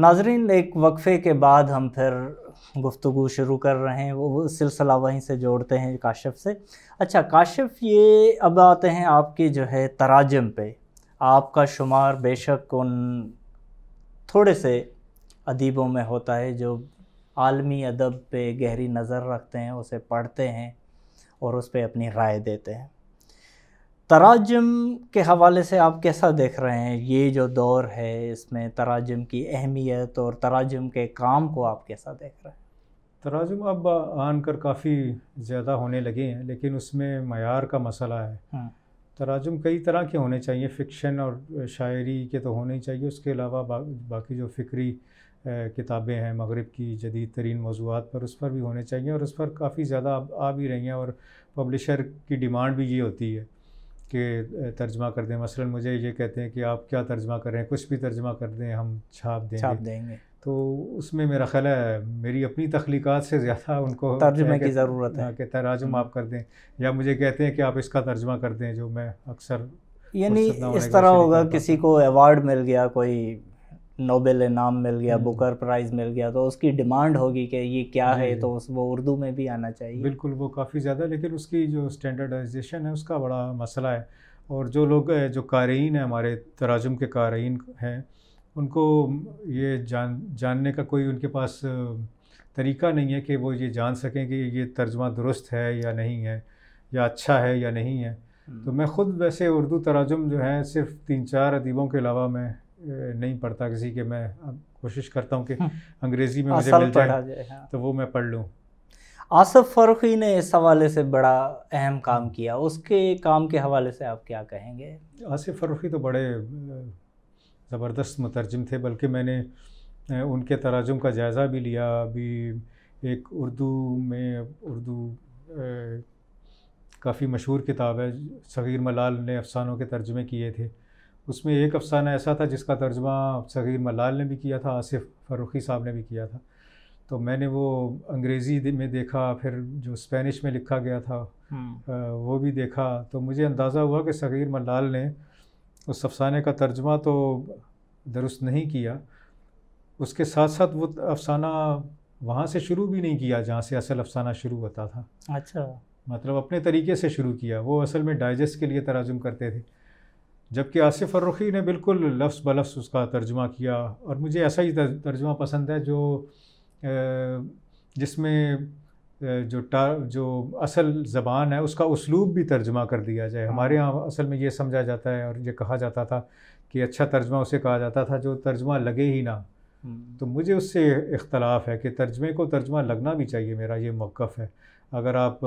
नाजरीन एक वक्फ़े के बाद हम फिर गुफ्तु शुरू कर रहे हैं वो सिलसिला वहीं से जोड़ते हैं काशिफ से अच्छा काशिफ ये अब आते हैं आपके जो है तराजम पे आपका शुमार बेशक उन थोड़े से अदीबों में होता है जो आलमी अदब पे गहरी नज़र रखते हैं उसे पढ़ते हैं और उस पर अपनी राय देते हैं तराजम के हवाले से आप कैसा देख रहे हैं ये जो दौर है इसमें तराजम की अहमियत और तराजम के काम को आप कैसा देख रहे हैं तराजम अब आन कर काफ़ी ज़्यादा होने लगे हैं लेकिन उसमें मैार का मसला है हाँ। तराजम कई तरह के होने चाहिए फ़िक्शन और शायरी के तो होने ही चाहिए उसके अलावा बा, बाकी जो फ़िक्री किताबें हैं मगरब की जदीद तरीन मौजूद पर उस पर भी होने चाहिए और उस पर काफ़ी ज़्यादा आ भी रही हैं और पब्लिशर की डिमांड भी ये होती है के तर्जमा कर दें मसलन मुझे ये कहते हैं कि आप क्या तर्जमा कर रहे हैं कुछ भी तर्जमा कर दें हम छाप देंगे छाप देंगे तो उसमें मेरा ख्याल है मेरी अपनी तख्लीक़ात से ज़्यादा उनको तर्जमे की ज़रूरत है हाँ, कि तराजुम हम्म। आप कर दें या मुझे कहते हैं कि आप इसका तर्जमा कर दें जो मैं अक्सर यानी इस तरह होगा किसी को अवार्ड मिल गया कोई नोबेल इनाम मिल गया हम्म। बुकर प्राइज़ मिल गया तो उसकी डिमांड होगी कि ये क्या है हम्म। तो उस वो उर्दू में भी आना चाहिए बिल्कुल वो काफ़ी ज़्यादा लेकिन उसकी जो स्टैंडर्डाइजेशन है उसका बड़ा मसला है और जो लोग जो कारीन हैं हमारे तराजुम के कारीन हैं उनको ये जान जानने का कोई उनके पास तरीका नहीं है कि वो ये जान सकें कि ये तर्जमा दुरुस्त है या नहीं है या अच्छा है या नहीं है हम्म। तो मैं ख़ुद वैसे उर्दू तराजुम जो है सिर्फ तीन चार अदीबों के अलावा मैं नहीं पढ़ता किसी के मैं कोशिश करता हूँ कि हम्म। अंग्रेज़ी में मुझे मिल जाए, जाए हाँ। तो वो मैं पढ़ लूँ आसफ फरुखी ने इस हवाले से बड़ा अहम काम किया उसके काम के हवाले से आप क्या कहेंगे आसिफ फरुखी तो बड़े ज़बरदस्त मुतरजम थे बल्कि मैंने उनके तराजुम का जायज़ा भी लिया अभी एक उर्दू में उर्दू काफ़ी मशहूर किताब है सग़ीर मलाल ने अफसानों के तर्जमे किए थे उसमें एक अफसाना ऐसा था जिसका तर्जमा सगीर मलाल ने भी किया था आसिफ फ़रूखी साहब ने भी किया था तो मैंने वो अंग्रेज़ी में देखा फिर जो स्पेनिश में लिखा गया था हम्म। वो भी देखा तो मुझे अंदाज़ा हुआ कि सगीर मलाल ने उस अफसाने का तर्जमा तो दुरुस्त नहीं किया उसके साथ साथ वो अफसाना वहाँ से शुरू भी नहीं किया जहाँ से असल अफसाना शुरू होता था अच्छा मतलब अपने तरीके से शुरू किया वो असल में डाइजेस्ट के लिए तराजुम करते थे जबकि आसिफ फ़र्रुखी ने बिल्कुल लफ्स ब लफ्स उसका तर्जमा किया और मुझे ऐसा ही तर्जमा पसंद है जो जिसमें जो टार जो असल ज़बान है उसका उसलूब भी तर्जमा कर दिया जाए हाँ। हमारे यहाँ असल में ये समझा जाता है और ये कहा जाता था कि अच्छा तर्जमा उसे कहा जाता था जो तर्जमा लगे ही ना हम्म। तो मुझे उससे इख्तलाफ है कि तर्जमे को तर्जमा लगना भी चाहिए मेरा ये मौक़ है अगर आप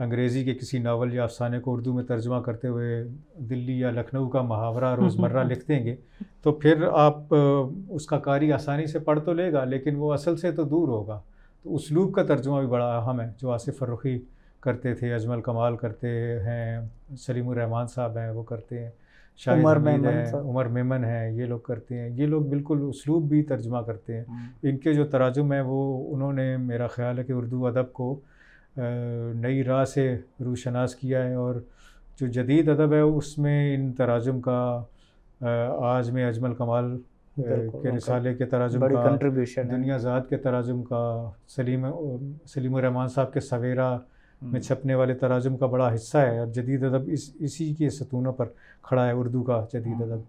अंग्रेज़ी के किसी नावल या अफसाने को उर्दू में तर्जमा करते हुए दिल्ली या लखनऊ का मुहावरा रोज़मर्रा लिख देंगे तो फिर आप उसका कारी आसानी से पढ़ तो लेगा लेकिन वो असल से तो दूर होगा तो उसलूब का तर्जुमा भी बड़ा अहम है जो आसिफ फरुखी करते थे अजमल कमाल करते हैं सलीम रहमान साहब हैं वो करते हैं शाहिद उमर मेमन है उमर मेमन है ये लोग करते हैं ये लोग बिल्कुल उसलूब भी तर्जमा करते हैं हम्म। इनके जो तराजुम हैं वो उन्होंने मेरा ख्याल है कि उर्दू अदब को नई राह से रूशनास किया है और जो जदीद अदब है उसमें इन तराजम का आज में अजमल कमाल के रिसाले के तराजम का दुनिया ज़ात के तराजम का सलीम सलीम रहमान साहब के सवेरा में हम्म। छपने वाले तराजम का बड़ा हिस्सा है और जदीद अदब इस इसी के सतूनों पर खड़ा है उर्दू का जदीद हम्म। अदब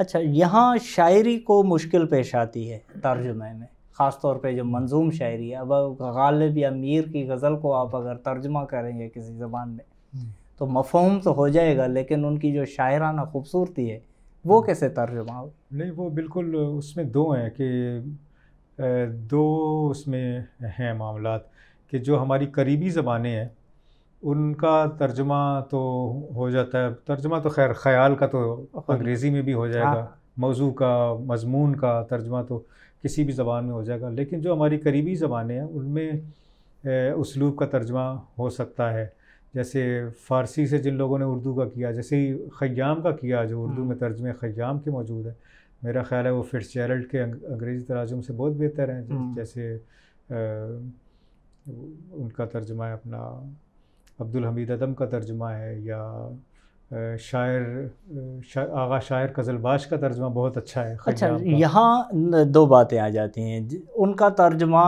अच्छा यहाँ शायरी को मुश्किल पेश आती है तर्जुमे में ख़ास तौर पे जो मंजूम शायरी है अब गालिब या मीर की गज़ल को आप अगर तर्जमा करेंगे किसी ज़बान में हम्म। तो मफहम तो हो जाएगा लेकिन उनकी जो शायराना खूबसूरती है वो हम्म। कैसे तर्जमा हो नहीं वो बिल्कुल उसमें दो हैं कि दो उसमें हैं मामला कि जो हमारी करीबी ज़बानें हैं उनका तर्जमा तो हो जाता है तर्जमा तो खैर ख्याल का तो अंग्रेज़ी में भी हो जाएगा हाँ। मौजू का मजमून का तर्जमा तो किसी भी ज़बान में हो जाएगा लेकिन जो हमारी करीबी ज़बानें हैं उनमें उसलूब का तर्जमा हो सकता है जैसे फ़ारसी से जिन लोगों ने उर्दू का किया जैसे ही ख़याम का किया जो उर्दू हम्म। में तर्जमे ख़याम के मौजूद है मेरा ख्याल है वो चैरल्ट के अंग्रेज़ी तराजुम से बहुत बेहतर हैं हम्म। जैसे आ, उनका तर्जमा है अपना अब्दुल हमीद अदम का तर्जमा है या शायर शा, आगा शायर कजलबाश का तर्जमा बहुत अच्छा है अच्छा यहाँ दो बातें आ जाती हैं उनका तर्जमा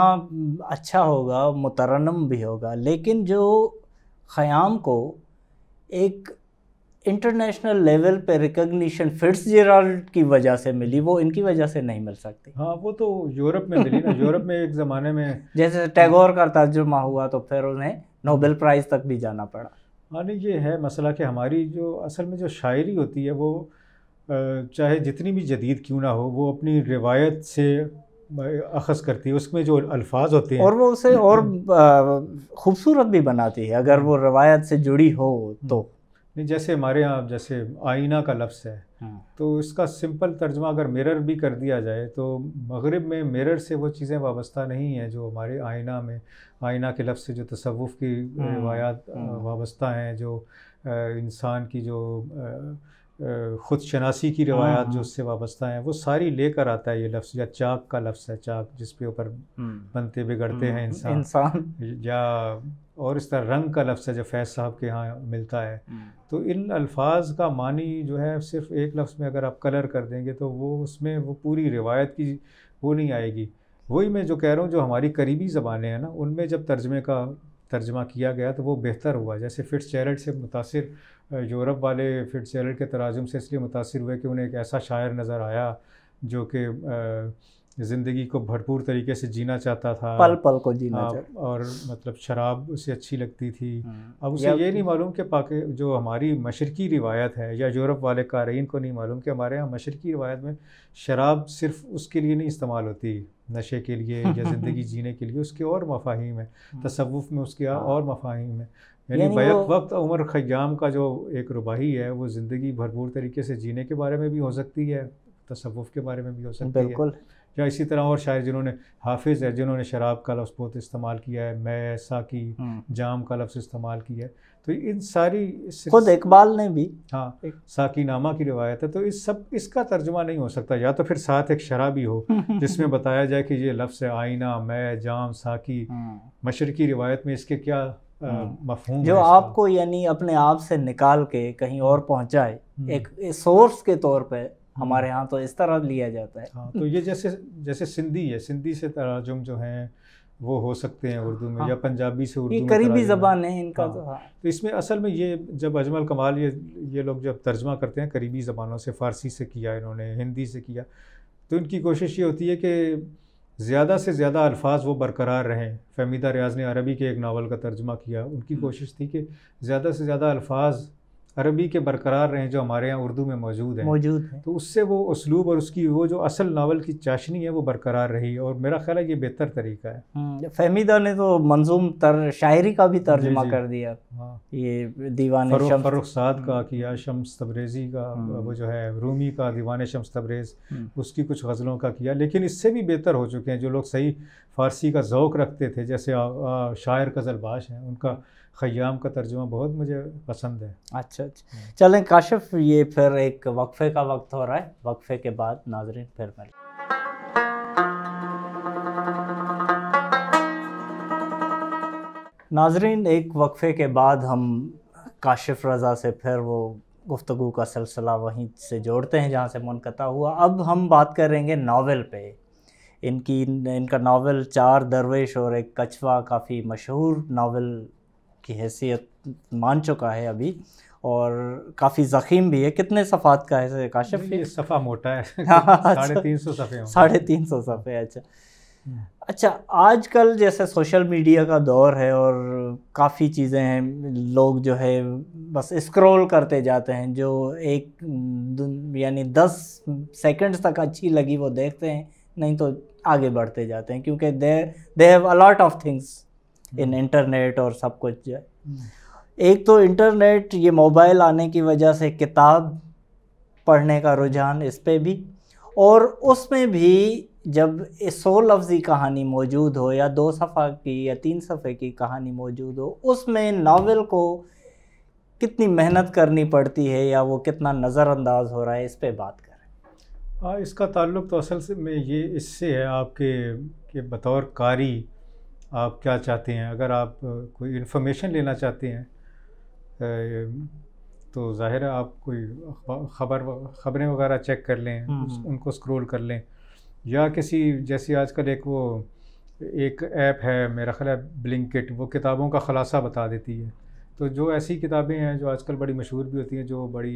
अच्छा होगा मुतरनम भी होगा लेकिन जो ख़याम को एक इंटरनेशनल लेवल पे रिकग्निशन फिट्स जेराल्ड की वजह से मिली वो इनकी वजह से नहीं मिल सकती हाँ वो तो यूरोप में मिली ना यूरोप में एक ज़माने में जैसे टैगोर का तर्जुमा हुआ तो फिर उन्हें नोबेल प्राइज़ तक भी जाना पड़ा हाँ नहीं ये है मसला कि हमारी जो असल में जो शायरी होती है वो चाहे जितनी भी जदीद क्यों ना हो वो अपनी रिवायत से अखज़ करती है उसमें जो अल्फाज होते हैं और वो उसे और हम्म। ख़ूबसूरत भी बनाती है अगर हम्म। वो रवायत से जुड़ी हो हम्म। तो नहीं जैसे हमारे यहाँ जैसे आईना का लफ्ज़ है हाँ। तो इसका सिंपल तर्जमा अगर मिरर भी कर दिया जाए तो मगरब में मिरर से वो चीज़ें वाबस्ता नहीं हैं जो हमारे आईना में आईना के लफ्ज़ से जो तसवुफ़ की हम्म, रवायात हम्म। वाबस्ता हैं जो इंसान की जो ख़ुद शनासी की रवायात हम्म, जो उससे वाबस्ता हैं वो सारी लेकर आता है ये लफ्ज़ या चाक का लफ्ज़ है चाक जिसके ऊपर बनते बिगड़ते हैं इंसान इंसान या और इस तरह रंग का लफ्ज़ है जो फैज़ साहब के यहाँ मिलता है हम्म। तो इन अल्फाज का मानी जो है सिर्फ एक लफ्ज़ में अगर आप कलर कर देंगे तो वो उसमें वो पूरी रिवायत की वो नहीं आएगी वही मैं जो कह रहा हूँ जो हमारी करीबी ज़बानें हैं ना उनमें जब तर्जमे का तर्जमा किया गया तो वो बेहतर हुआ जैसे फिट चैरट से मुतासर यूरोप वाले फिट चैरट के तराजम से इसलिए मुतासर हुए कि उन्हें एक ऐसा शायर नज़र आया जो कि ज़िंदगी को भरपूर तरीके से जीना चाहता था पल पल को जीना आ, और मतलब शराब उसे अच्छी लगती थी हम्म। अब उसे ये नहीं मालूम कि पाकि जो हमारी मशरकी रिवायत है या यूरोप वाले कारीन को नहीं मालूम कि हमारे यहाँ मशरकी रिवायत में शराब सिर्फ उसके लिए नहीं इस्तेमाल होती नशे के लिए या ज़िंदगी जीने के लिए उसके और मफाहिम है हम्म। तसवुफ़ में उसके हाँ। और मफाहिम है यानी बैक वक्त उमर ख़याम का जो एक रुबाही है वो ज़िंदगी भरपूर तरीके से जीने के बारे में भी हो सकती है तसवुफ़ के बारे में भी हो सकती है बिल्कुल या इसी तरह और शायर जिन्होंने हाफिज़ है जिन्होंने शराब का लफ्ज़ बहुत इस्तेमाल किया है मैं साकी हम्म। जाम का लफ्ज़ इस्तेमाल किया है तो इन सारी खुद इकबाल ने भी हाँ साकी नामा की रिवायत है तो इस सब इसका तर्जुमा नहीं हो सकता या तो फिर साथ एक शराबी हो जिसमें बताया जाए कि ये लफ्ज़ है आईना मैं जाम साकी हम्म। मशरकी रिवायत में इसके क्या हम्म। मफहूम जो आपको यानी अपने आप से निकाल के कहीं और पहुंचाए एक सोर्स के तौर पर हमारे यहाँ तो इस तरह लिया जाता है हाँ तो ये जैसे जैसे सिंधी है सिंधी से तराजुम जो हैं वो हो सकते हैं उर्दू में हाँ। या पंजाबी से उर्दू करीबी ज़बान है इनका हाँ। तो हाँ। तो इसमें असल में ये जब अजमल कमाल ये ये लोग जब तर्जमा करते हैं करीबी ज़बानों से फ़ारसी से किया इन्होंने हिंदी से किया तो इनकी कोशिश ये होती है कि ज़्यादा से ज़्यादा अल्फाज वो बरकरार रहें फहमीदा रियाज ने अरबी के एक नावल का तर्जमा किया उनकी हम्म। कोशिश थी कि ज़्यादा से ज़्यादा अल्फाज अरबी के बरकरार रहे जो हमारे यहाँ उर्दू में मौजूद हैं मौजूद है तो उससे वो उसलूब और उसकी वो जो असल नावल की चाशनी है वो बरकरार रही और मेरा ख्याल है ये बेहतर तरीका है हम्म, फहमीदा ने तो मंजूम तर शायरी का भी तर्जमा कर दिया हाँ ये दीवान फरुख साद का हम्म। किया शम्स तबरेज़ी का हम्म। वो जो है रूमी का दीवान शम्स तब्रेज उसकी कुछ गज़लों का किया लेकिन इससे भी बेहतर हो चुके हैं जो लोग सही फ़ारसी का ओक़ रखते थे जैसे शायर आ, शायर कज़लबाश हैं उनका ख़याम का तर्जुमा बहुत मुझे पसंद है अच्छा अच्छा चलें काशिफ ये फिर एक वक्फ़े का वक्त हो रहा है वक्फ़े के बाद नाजरन फिर मिल नाजरीन एक वक्फ़े के बाद हम काशिफ रज़ा से फिर वो गुफ्तु का सिलसिला वहीं से जोड़ते हैं जहाँ से मुनक़ा हुआ अब हम बात करेंगे नावल पे इनकी इनका नावल चार दरवेश और एक कछवा काफ़ी मशहूर नावल की हैसियत मान चुका है अभी और काफ़ी ज़ख़ीम भी है कितने सफ़ात का है काशिफ ये सफ़ा मोटा है हाँ, अच्छा। साढ़े तीन सौ सफ़े साढ़े तीन सौ सफ़े अच्छा हम्म। अच्छा आजकल जैसे सोशल मीडिया का दौर है और काफ़ी चीज़ें हैं लोग जो है बस स्क्रॉल करते जाते हैं जो एक यानी दस सेकंड्स तक अच्छी लगी वो देखते हैं नहीं तो आगे बढ़ते जाते हैं क्योंकि they they have a lot of things in internet और सब कुछ hmm. एक तो इंटरनेट ये मोबाइल आने की वजह से किताब पढ़ने का रुझान इस पर भी और उसमें भी जब सौ लफ्ज़ी कहानी मौजूद हो या दो सफ़ा की या तीन सफ़े की कहानी मौजूद हो उसमें नावल को कितनी मेहनत करनी पड़ती है या वो कितना नज़रअंदाज हो रहा है इस पर बात आ, हाँ, इसका ताल्लुक तो असल से में ये इससे है आपके के बतौर कारी आप क्या चाहते हैं अगर आप कोई इन्फॉर्मेशन लेना चाहते हैं तो ज़ाहिर है आप कोई खबर खबरें वगैरह चेक कर लें हम्म, हम्म। उनको स्क्रॉल कर लें या किसी जैसे आजकल एक वो एक ऐप है मेरा ख्याल है ब्लिंकट वो किताबों का खुलासा बता देती है तो जो ऐसी किताबें हैं जो आजकल बड़ी मशहूर भी होती हैं जो बड़ी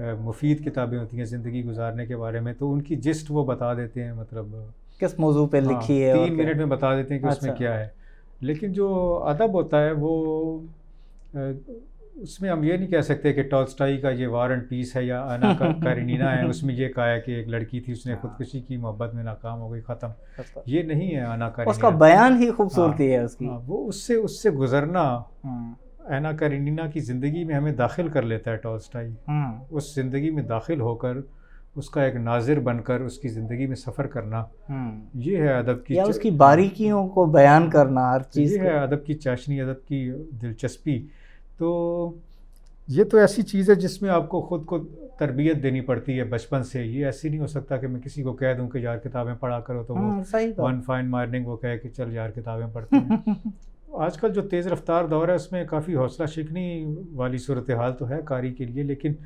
मुफीद किताबें होती हैं ज़िंदगी गुजारने के बारे में तो उनकी जिस्ट वो बता देते हैं मतलब किस मौजू पर हाँ, लिखी है तीन मिनट में बता देते हैं कि उसमें अच्छा। क्या है लेकिन जो अदब होता है वो उसमें हम ये नहीं कह सकते कि टॉलस्टाई का ये वार एंड पीस है या अना का करीना है उसमें ये कहा है कि एक लड़की थी उसने हाँ। खुदकुशी की मोहब्बत में नाकाम हो गई ख़त्म अच्छा। ये नहीं है अना का उसका बयान ही खूबसूरती हाँ, है उसकी वो उससे उससे गुजरना एना करेनिना की ज़िंदगी में हमें दाखिल कर लेता है टॉलस्टाई हम्म। उस ज़िंदगी में दाखिल होकर उसका एक नाजिर बनकर उसकी ज़िंदगी में सफ़र करना हम्म। ये है अदब की या उसकी बारीकियों को बयान करना हर चीज़ ये है अदब की चाशनी अदब की दिलचस्पी तो ये तो ऐसी चीज़ है जिसमें आपको ख़ुद को तरबियत देनी पड़ती है बचपन से ये ऐसी नहीं हो सकता कि मैं किसी को कह दूं कि यार किताबें पढ़ा करो तो वो वन फाइन मॉर्निंग वो कह कि चल यार किताबें पढ़ते हैं आजकल जो तेज़ रफ्तार दौर है उसमें काफ़ी हौसला शिकनी वाली सूरत हाल तो है कारी के लिए लेकिन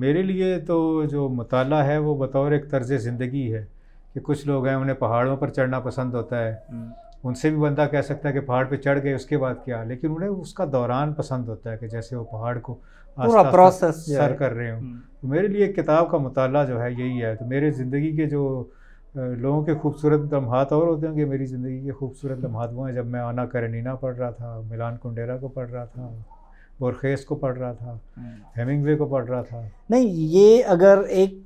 मेरे लिए तो जो मताल है वो बतौर एक तर्ज़ ज़िंदगी है कि कुछ लोग हैं उन्हें पहाड़ों पर चढ़ना पसंद होता है उनसे भी बंदा कह सकता है कि पहाड़ पे चढ़ गए उसके बाद क्या लेकिन उन्हें उसका दौरान पसंद होता है कि जैसे वो पहाड़ को पूरा प्रोसेस सर कर रहे हो तो मेरे लिए किताब का मताल जो है यही है तो मेरे ज़िंदगी के जो लोगों के खूबसूरत लम्हात और होते होंगे मेरी ज़िंदगी के खूबसूरत लम्हात हम्म। वो हैं जब मैं आना करनीना पढ़ रहा था मिलान कुंडेरा को पढ़ रहा था बोरखेस को पढ़ रहा था हम्म। हेमिंगवे को पढ़ रहा था नहीं ये अगर एक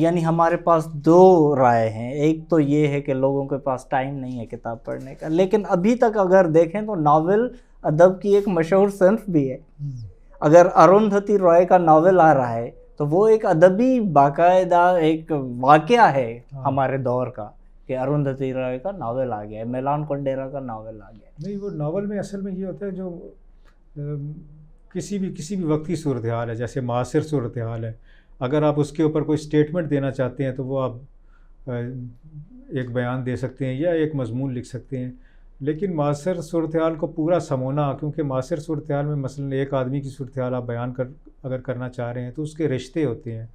यानी हमारे पास दो राय हैं एक तो ये है कि लोगों के पास टाइम नहीं है किताब पढ़ने का लेकिन अभी तक अगर देखें तो नावल अदब की एक मशहूर सन्फ भी है हम्म। अगर अरुंधति रॉय का नावल आ रहा है तो वो एक अदबी बाकायदा एक वाक़ है हाँ। हमारे दौर का कि अरुंधति राय का नावल आ गया है मेलान कोंडेरा का नावल आ गया नहीं वो नावल में असल में ये होता है जो किसी भी किसी भी वक्त की सूरत हाल है जैसे मासिर सूरत हाल है अगर आप उसके ऊपर कोई स्टेटमेंट देना चाहते हैं तो वो आप एक बयान दे सकते हैं या एक मजमून लिख सकते हैं लेकिन मासर सूरत को पूरा समोना क्योंकि मासर सूरत में मसलन एक आदमी की सूरत आप बयान कर अगर करना चाह रहे हैं तो उसके रिश्ते होते हैं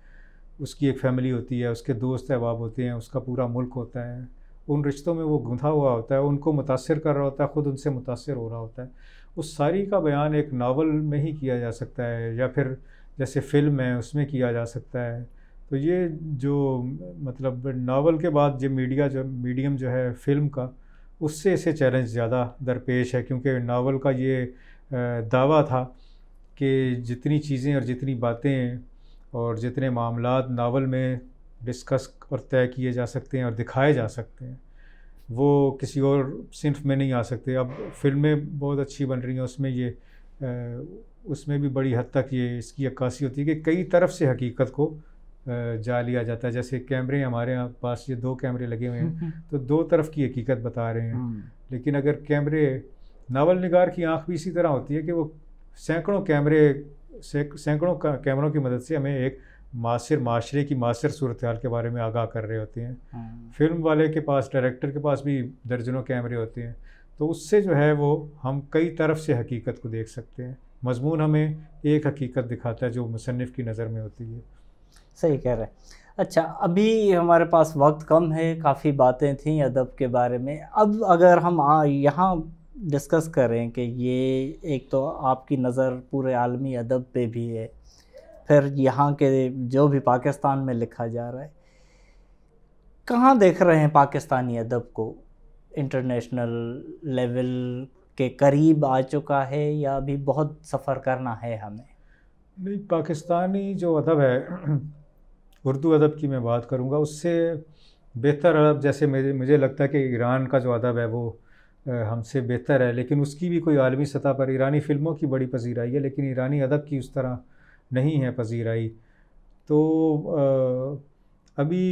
उसकी एक फैमिली होती है उसके दोस्त अहबाब होते हैं उसका पूरा मुल्क होता है उन रिश्तों में वो गुंथा हुआ होता है उनको मुतासर कर रहा होता है ख़ुद उनसे मुतासर हो रहा होता है उस सारी का बयान एक नावल में ही किया जा सकता है या फिर जैसे फ़िल्म है उसमें किया जा सकता है तो ये जो मतलब नावल के बाद जो मीडिया जो मीडियम जो है फ़िल्म का उससे इसे चैलेंज ज़्यादा दरपेश है क्योंकि नावल का ये दावा था कि जितनी चीज़ें और जितनी बातें और जितने मामला नावल में डिस्कस और तय किए जा सकते हैं और दिखाए जा सकते हैं वो किसी और सिंफ में नहीं आ सकते अब फिल्में बहुत अच्छी बन रही हैं उसमें ये उसमें भी बड़ी हद तक ये इसकी अक्कासी होती है कि कई तरफ से हकीकत को जा लिया जाता है जैसे कैमरे हमारे यहाँ पास ये दो कैमरे लगे हुए हैं हम्म, हम्म। तो दो तरफ की हकीकत बता रहे हैं हम्म। लेकिन अगर कैमरे नावल निगार की आँख भी इसी तरह होती है कि वो सैकड़ों कैमरे सैकड़ों कैमरों की मदद से हमें एक मासिर माशरे की मासिर सूरत हाल के बारे में आगाह कर रहे होते हैं हाँ। फिल्म वाले के पास डायरेक्टर के पास भी दर्जनों कैमरे होते हैं तो उससे जो है वो हम कई तरफ से हकीकत को देख सकते हैं मजमून हमें एक हकीकत दिखाता है जो मुसनफ़ की नज़र में होती है सही कह रहे हैं अच्छा अभी हमारे पास वक्त कम है काफ़ी बातें थी अदब के बारे में अब अगर हम यहाँ डिस्कस करें कि ये एक तो आपकी नज़र पूरे आलमी अदब पे भी है फिर यहाँ के जो भी पाकिस्तान में लिखा जा रहा है कहाँ देख रहे हैं पाकिस्तानी अदब को इंटरनेशनल लेवल के करीब आ चुका है या अभी बहुत सफ़र करना है हमें नहीं पाकिस्तानी जो अदब है उर्दू अदब की मैं बात करूँगा उससे बेहतर अदब जैसे मेरे मुझे लगता है कि ईरान का जो अदब है वो हमसे बेहतर है लेकिन उसकी भी कोई आलमी सतह पर ईरानी फ़िल्मों की बड़ी पजीराई है लेकिन ईरानी अदब की उस तरह नहीं है पजीराई तो अभी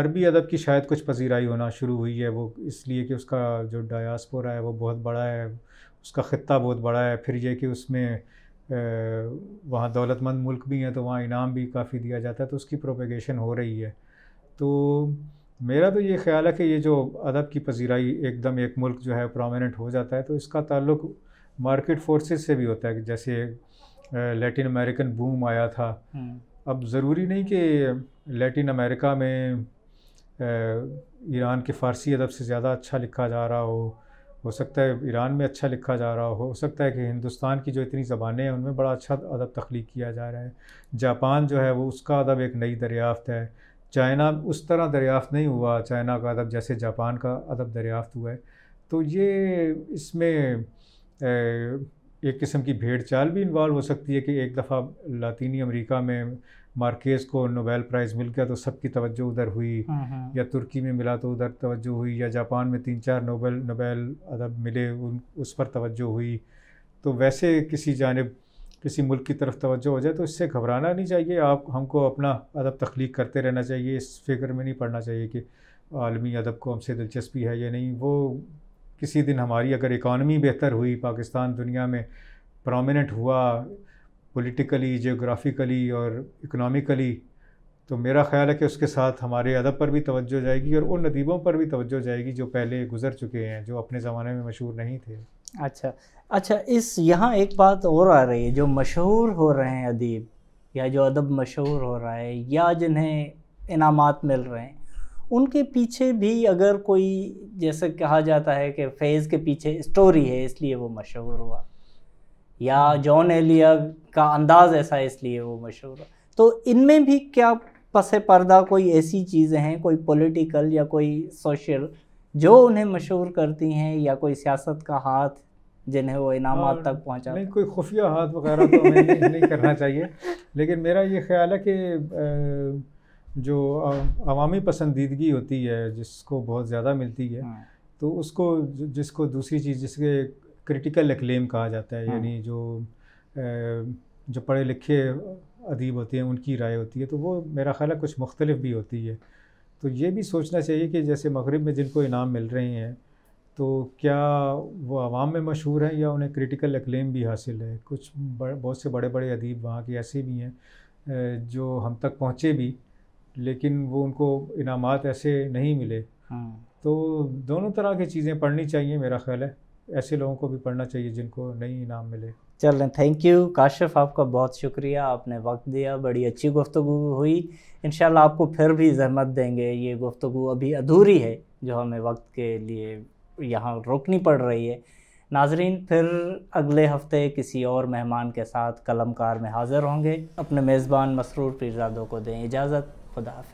अरबी अदब की शायद कुछ पजीराई होना शुरू हुई है वो इसलिए कि उसका जो डायासपोरा है वो बहुत बड़ा है उसका ख़त्ता बहुत बड़ा है फिर यह कि उसमें वहाँ दौलतमंद मुल्क भी हैं तो वहाँ इनाम भी काफ़ी दिया जाता है तो उसकी प्रोपेगेशन हो रही है तो मेरा तो ये ख्याल है कि ये जो अदब की पजीराई एकदम एक मुल्क जो है प्रोमिनेंट हो जाता है तो इसका ताल्लुक मार्केट फोर्सेस से भी होता है जैसे लैटिन अमेरिकन बूम आया था हम्म। अब ज़रूरी नहीं कि लैटिन अमेरिका में ईरान के फ़ारसी अदब से ज़्यादा अच्छा लिखा जा रहा हो हो सकता है ईरान में अच्छा लिखा जा रहा हो हो सकता है कि हिंदुस्तान की जो इतनी ज़बानें हैं उनमें बड़ा अच्छा अदब तख्लीक किया जा रहा है जापान जो है वो उसका अदब एक नई दरियाफ़त है चाइना उस तरह दरियाफ़्त नहीं हुआ चाइना का अदब जैसे जापान का अदब दरियाफ्त हुआ है तो ये इसमें एक किस्म की भेड़ चाल भी इन्वॉल्व हो सकती है कि एक दफ़ा लातीनी अमरीका में मार्केज को नोबेल प्राइज़ मिल गया तो सबकी तवज्जो उधर हुई हम्म, हम्म। या तुर्की में मिला तो उधर तवज्जो हुई या जापान में तीन चार नोबेल नोबेल अदब मिले उन उस पर तवज्जो हुई तो वैसे किसी जानब किसी मुल्क की तरफ तवज्जो हो जाए तो इससे घबराना नहीं चाहिए आप हमको अपना अदब तख्लीक करते रहना चाहिए इस फिक्र में नहीं पढ़ना चाहिए कि आलमी अदब को हमसे दिलचस्पी है या नहीं वो किसी दिन हमारी अगर इकानमी बेहतर हुई पाकिस्तान दुनिया में प्रोमिनेंट हुआ पॉलिटिकली जियोग्राफिकली और इकोनॉमिकली तो मेरा ख्याल है कि उसके साथ हमारे अदब पर भी तवज्जो जाएगी और उन अदीबों पर भी तवज्जो जाएगी जो पहले गुजर चुके हैं जो अपने ज़माने में मशहूर नहीं थे अच्छा अच्छा इस यहाँ एक बात और आ रही है जो मशहूर हो रहे हैं अदीब या जो अदब मशहूर हो रहा है या जिन्हें इनामात मिल रहे हैं उनके पीछे भी अगर कोई जैसे कहा जाता है कि फैज़ के पीछे स्टोरी है इसलिए वो मशहूर हुआ या जॉन एलिया का अंदाज ऐसा है इसलिए वो मशहूर है तो इनमें भी क्या पस पर्दा कोई ऐसी चीज़ें हैं कोई पॉलिटिकल या कोई सोशल जो उन्हें मशहूर करती हैं या कोई सियासत का हाथ जिन्हें वो इनाम तक पहुँचा नहीं कोई खुफिया हाथ वगैरह तो नहीं, नहीं करना चाहिए लेकिन मेरा ये ख्याल है कि जो अवामी पसंदीदगी होती है जिसको बहुत ज़्यादा मिलती है हाँ। तो उसको जिसको दूसरी चीज़ जिसके क्रिटिकल एक्लेम कहा जाता है हाँ। यानी जो जो पढ़े लिखे अदीब होते हैं उनकी राय होती है तो वो मेरा ख्याल है कुछ मुख्तलिफ भी होती है तो ये भी सोचना चाहिए कि जैसे मगरब में जिनको इनाम मिल रहे हैं तो क्या वो आवाम में मशहूर हैं या उन्हें क्रिटिकल एक्लेम भी हासिल है कुछ बहुत से बड़े बड़े अदीब वहाँ के ऐसे भी हैं जो हम तक पहुँचे भी लेकिन वो उनको इनाम ऐसे नहीं मिले हाँ। तो दोनों तरह की चीज़ें पढ़नी चाहिए मेरा ख्याल है ऐसे लोगों को भी पढ़ना चाहिए जिनको नहीं इनाम मिले चलें थैंक यू काशिफ आपका बहुत शुक्रिया आपने वक्त दिया बड़ी अच्छी गुफ्तु हुई इन आपको फिर भी जहमत देंगे ये गुफ्तु अभी अधूरी है जो हमें वक्त के लिए यहाँ रोकनी पड़ रही है नाजरीन फिर अगले हफ्ते किसी और मेहमान के साथ कलमकार में हाज़िर होंगे अपने मेज़बान मसरूर पीरजादों को दें इजाज़त खुदाफ